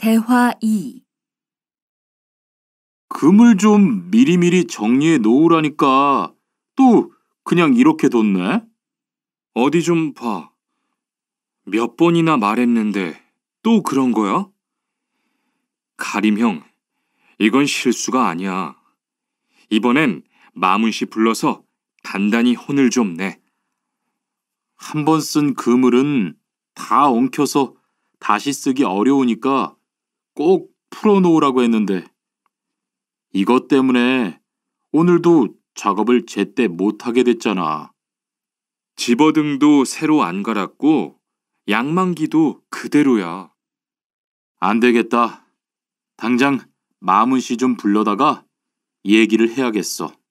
대화 2 금을 좀 미리미리 정리해 놓으라니까 또 그냥 이렇게 뒀네? 어디 좀 봐. 몇 번이나 말했는데 또 그런 거야? 가림 형, 이건 실수가 아니야. 이번엔 마문 씨 불러서 단단히 혼을 좀 내. 한 번 쓴 그물은 다 엉켜서 다시 쓰기 어려우니까 꼭 풀어놓으라고 했는데 이것 때문에 오늘도 작업을 제때 못하게 됐잖아. 집어등도 새로 안 갈았고 양만기도 그대로야. 안 되겠다. 당장 마문 씨 좀 불러다가 얘기를 해야겠어.